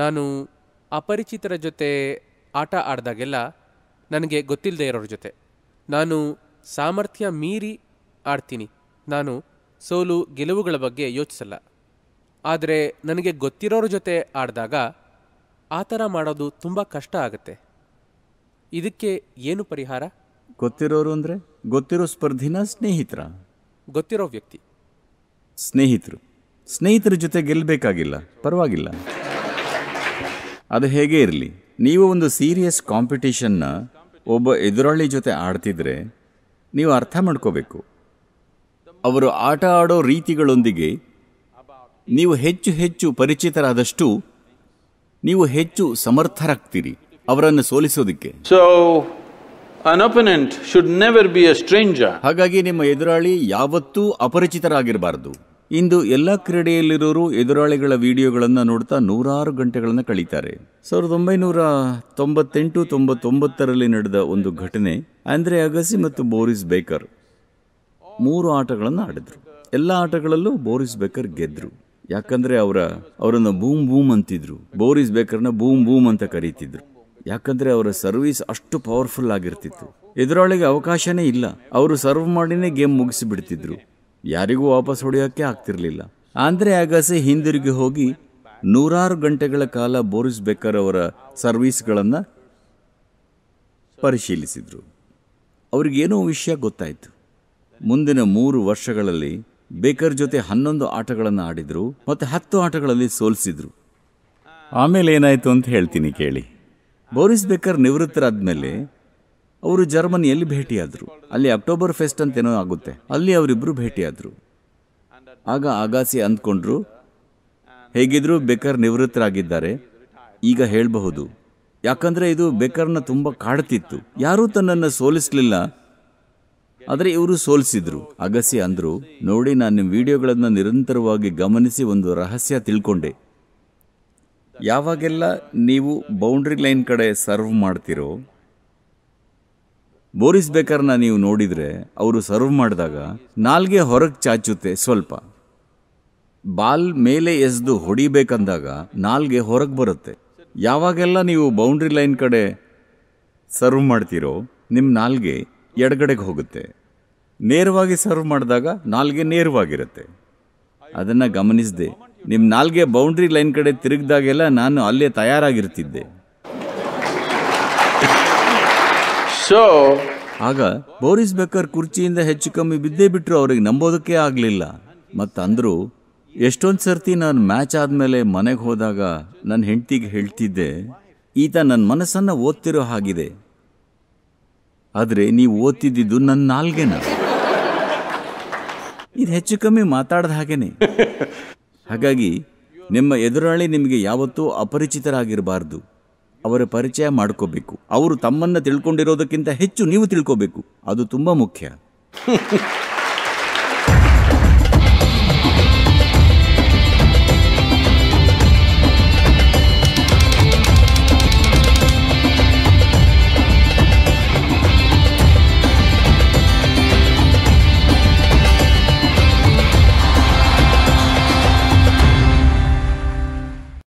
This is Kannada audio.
ನಾನು ಅಪರಿಚಿತರ ಜೊತೆ ಆಟ ಆಡಿದಾಗೆಲ್ಲ ನನಗೆ ಗೊತ್ತಿಲ್ಲದೆ ಇರೋರ ಜೊತೆ ನಾನು ಸಾಮರ್ಥ್ಯ ಮೀರಿ ಆಡ್ತೀನಿ ನಾನು ಸೋಲು ಗೆಲುವುಗಳ ಬಗ್ಗೆ ಯೋಚಿಸಲ್ಲ ಆದರೆ ನನಗೆ ಗೊತ್ತಿರೋರ ಜೊತೆ ಆಡಿದಾಗ ಆ ಥರ ಮಾಡೋದು ತುಂಬ ಕಷ್ಟ ಆಗುತ್ತೆ ಇದಕ್ಕೆ ಏನು ಪರಿಹಾರ ಗೊತ್ತಿರೋರು ಅಂದರೆ ಗೊತ್ತಿರೋ ಸ್ಪರ್ಧಿನ ಸ್ನೇಹಿತರ ಗೊತ್ತಿರೋ ವ್ಯಕ್ತಿ ಸ್ನೇಹಿತರು ಸ್ನೇಹಿತರ ಜೊತೆ ಗೆಲ್ಲಬೇಕಾಗಿಲ್ಲ ಪರವಾಗಿಲ್ಲ ಅದು ಹೇಗೆ ಇರಲಿ ನೀವು ಒಂದು ಸೀರಿಯಸ್ ಕಾಂಪಿಟೇಷನ್ನ ಒಬ್ಬ ಎದುರಾಳಿ ಜೊತೆ ಆಡ್ತಿದ್ರೆ ನೀವು ಅರ್ಥ ಮಾಡ್ಕೋಬೇಕು ಅವರು ಆಟ ಆಡೋ ರೀತಿಗಳೊಂದಿಗೆ ನೀವು ಹೆಚ್ಚು ಹೆಚ್ಚು ಪರಿಚಿತರಾದಷ್ಟು ನೀವು ಹೆಚ್ಚು ಸಮರ್ಥರಾಗ್ತೀರಿ ಅವರನ್ನು ಸೋಲಿಸೋದಕ್ಕೆ so an opponent should never be a stranger ಹಾಗಾಗಿ ನಿಮ್ಮ ಎದುರಾಳಿ ಯಾವತ್ತೂ ಅಪರಿಚಿತರಾಗಿರಬಾರ್ದು ಇಂದು ಎಲ್ಲ ಕ್ರೀಡೆಯಲ್ಲಿರೋರು ಎದುರಾಳಿಗಳ ವಿಡಿಯೋಗಳನ್ನು ನೋಡ್ತಾ ನೂರಾರು ಗಂಟೆಗಳನ್ನು ಕಳೀತಾರೆ ಸಾವಿರದ ಒಂಬೈನೂರ ತೊಂಬತ್ತೆಂಟು ತೊಂಬತ್ತೊಂಬತ್ತರಲ್ಲಿ ನಡೆದ ಒಂದು ಘಟನೆ ಆಂದ್ರೆ ಅಗಸಿ ಮತ್ತು ಬೋರಿಸ್ ಬೇಕರ್ ಮೂರು ಆಟಗಳನ್ನು ಆಡಿದ್ರು ಎಲ್ಲ ಆಟಗಳಲ್ಲೂ ಬೋರಿಸ್ ಬೇಕರ್ ಗೆದ್ರು ಯಾಕಂದ್ರೆ ಅವರ ಅವರನ್ನು ಬೂಮ್ ಬೂಮ್ ಅಂತಿದ್ರು ಬೋರಿಸ್ ಬೇಕರ್ನ ಬೂಮ್ ಬೂಮ್ ಅಂತ ಕರೀತಿದ್ರು ಯಾಕಂದ್ರೆ ಅವರ ಸರ್ವಿಸ್ ಅಷ್ಟು ಪವರ್ಫುಲ್ ಆಗಿರ್ತಿತ್ತು ಎದುರಾಳಿಗೆ ಅವಕಾಶನೇ ಇಲ್ಲ ಅವರು ಸರ್ವ್ ಮಾಡಿನೇ ಗೇಮ್ ಮುಗಿಸಿ ಬಿಡ್ತಿದ್ರು ಯಾರಿಗೂ ವಾಪಸ್ ಹೊಡೆಯೋಕ್ಕೆ ಆಗ್ತಿರಲಿಲ್ಲ ಆಂದ್ರೆ ಆಗಸೆ ಹಿಂದಿರುಗಿ ಹೋಗಿ ನೂರಾರು ಗಂಟೆಗಳ ಕಾಲ ಬೋರಿಸ್ ಬೇಕರ್ ಅವರ ಸರ್ವೀಸ್ಗಳನ್ನು ಪರಿಶೀಲಿಸಿದರು ಅವ್ರಿಗೇನೋ ವಿಷಯ ಗೊತ್ತಾಯಿತು ಮುಂದಿನ ಮೂರು ವರ್ಷಗಳಲ್ಲಿ ಬೇಕರ್ ಜೊತೆ ಹನ್ನೊಂದು ಆಟಗಳನ್ನು ಆಡಿದರು ಮತ್ತು ಹತ್ತು ಆಟಗಳಲ್ಲಿ ಸೋಲಿಸಿದರು ಆಮೇಲೆ ಏನಾಯಿತು ಅಂತ ಹೇಳ್ತೀನಿ ಕೇಳಿ ಬೋರಿಸ್ ಬೇಕರ್ ನಿವೃತ್ತರಾದ ಮೇಲೆ ಅವರು ಜರ್ಮನಿಯಲ್ಲಿ ಭೇಟಿಯಾದರು ಅಲ್ಲಿ ಅಕ್ಟೋಬರ್ ಫೆಸ್ಟ್ ಅಂತೇನೋ ಆಗುತ್ತೆ ಅಲ್ಲಿ ಅವರಿಬ್ಬರು ಭೇಟಿಯಾದರು ಆಗ ಆಗಾಸಿ ಅಂದ್ಕೊಂಡ್ರು ಹೇಗಿದ್ರು ಬೇಕರ್ ನಿವೃತ್ತರಾಗಿದ್ದಾರೆ ಈಗ ಹೇಳಬಹುದು ಯಾಕಂದರೆ ಇದು ಬೇಕರ್ನ ತುಂಬ ಕಾಡ್ತಿತ್ತು ಯಾರೂ ತನ್ನನ್ನು ಸೋಲಿಸಲಿಲ್ಲ ಆದರೆ ಇವರು ಸೋಲಿಸಿದ್ರು ಅಗಸಿ ಅಂದರು ನೋಡಿ ನಾನು ನಿಮ್ಮ ವಿಡಿಯೋಗಳನ್ನು ನಿರಂತರವಾಗಿ ಗಮನಿಸಿ ಒಂದು ರಹಸ್ಯ ತಿಳ್ಕೊಂಡೆ ಯಾವಾಗೆಲ್ಲ ನೀವು ಬೌಂಡ್ರಿ ಲೈನ್ ಕಡೆ ಸರ್ವ್ ಮಾಡ್ತಿರೋ ಬೋರಿಸ್ ಬೇಕರ್ನ ನೀವು ನೋಡಿದರೆ ಅವರು ಸರ್ವ್ ಮಾಡಿದಾಗ ನಾಲ್ಗೆ ಹೊರಗೆ ಚಾಚುತ್ತೆ ಸ್ವಲ್ಪ ಬಾಲ್ ಮೇಲೆ ಎಸ್ದು ಹೊಡಿಬೇಕಂದಾಗ ನಾಲ್ಗೆ ಹೊರಗೆ ಬರುತ್ತೆ ಯಾವಾಗೆಲ್ಲ ನೀವು ಬೌಂಡ್ರಿ ಲೈನ್ ಕಡೆ ಸರ್ವ್ ಮಾಡ್ತೀರೋ ನಿಮ್ಮ ನಾಲ್ಗೆ ಎಡಗಡೆಗೆ ಹೋಗುತ್ತೆ ನೇರವಾಗಿ ಸರ್ವ್ ಮಾಡಿದಾಗ ನಾಲ್ಗೆ ನೇರವಾಗಿರುತ್ತೆ ಅದನ್ನು ಗಮನಿಸಿದೆ ನಿಮ್ಮ ನಾಲ್ಗೆ ಬೌಂಡ್ರಿ ಲೈನ್ ಕಡೆ ತಿರುಗಿದಾಗೆಲ್ಲ ನಾನು ಅಲ್ಲೇ ತಯಾರಾಗಿರ್ತಿದ್ದೆ ಆಗ ಬೋರಿಸ್ ಬೆಕರ್ ಕುರ್ಚಿಯಿಂದ ಹೆಚ್ಚು ಕಮ್ಮಿ ಬಿದ್ದೇ ಬಿಟ್ಟರು ಅವ್ರಿಗೆ ನಂಬೋದಕ್ಕೆ ಆಗಲಿಲ್ಲ ಮತ್ತಂದ್ರು ಎಷ್ಟೊಂದು ಸರ್ತಿ ನಾನು ಮ್ಯಾಚ್ ಆದಮೇಲೆ ಮನೆಗೆ ಹೋದಾಗ ನನ್ನ ಹೆಂಡತಿಗೆ ಹೇಳ್ತಿದ್ದೆ ಈತ ನನ್ನ ಮನಸ್ಸನ್ನು ಓದ್ತಿರೋ ಹಾಗಿದೆ ಆದರೆ ನೀವು ಓದ್ತಿದ್ದಿದ್ದು ನನ್ನ ನಾಲ್ಗೆನ ಇದು ಹೆಚ್ಚು ಕಮ್ಮಿ ಮಾತಾಡದ ಹಾಗೇನೆ ಹಾಗಾಗಿ ನಿಮ್ಮ ಎದುರಾಳಿ ನಿಮಗೆ ಯಾವತ್ತೂ ಅಪರಿಚಿತರಾಗಿರಬಾರ್ದು ಅವರ ಪರಿಚಯ ಮಾಡ್ಕೋಬೇಕು ಅವರು ತಮ್ಮನ್ನು ತಿಳ್ಕೊಂಡಿರೋದಕ್ಕಿಂತ ಹೆಚ್ಚು ನೀವು ತಿಳ್ಕೋಬೇಕು ಅದು ತುಂಬ ಮುಖ್ಯ